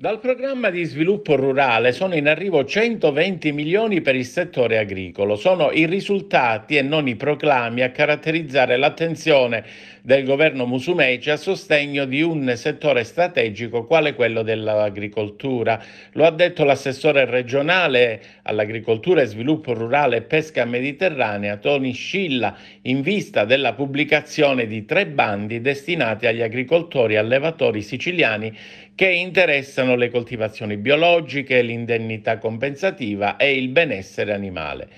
Dal programma di sviluppo rurale sono in arrivo 120 milioni per il settore agricolo. Sono i risultati e non i proclami a caratterizzare l'attenzione del governo Musumeci a sostegno di un settore strategico quale quello dell'agricoltura. Lo ha detto l'assessore regionale all'agricoltura e sviluppo rurale e pesca mediterranea Toni Scilla in vista della pubblicazione di tre bandi destinati agli agricoltori e allevatori siciliani che interessano sono le coltivazioni biologiche, l'indennità compensativa e il benessere animale.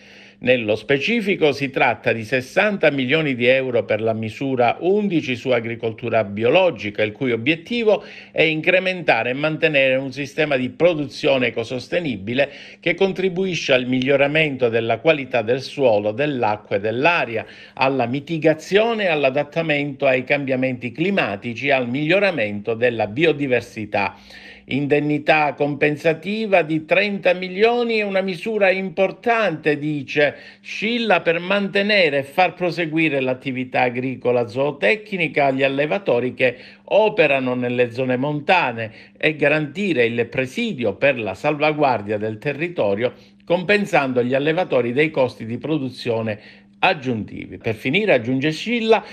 Nello specifico si tratta di 60 milioni di euro per la misura 11 su agricoltura biologica, il cui obiettivo è incrementare e mantenere un sistema di produzione ecosostenibile che contribuisce al miglioramento della qualità del suolo, dell'acqua e dell'aria, alla mitigazione e all'adattamento ai cambiamenti climatici e al miglioramento della biodiversità indennità compensativa di 30 milioni è una misura importante, dice Scilla, per mantenere e far proseguire l'attività agricola zootecnica agli allevatori che operano nelle zone montane e garantire il presidio per la salvaguardia del territorio compensando gli allevatori dei costi di produzione aggiuntivi. Per finire, aggiunge Scilla,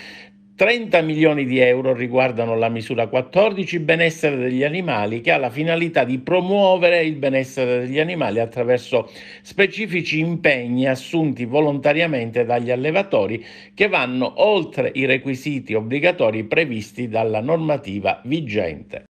30 milioni di euro riguardano la misura 14 benessere degli animali che ha la finalità di promuovere il benessere degli animali attraverso specifici impegni assunti volontariamente dagli allevatori che vanno oltre i requisiti obbligatori previsti dalla normativa vigente.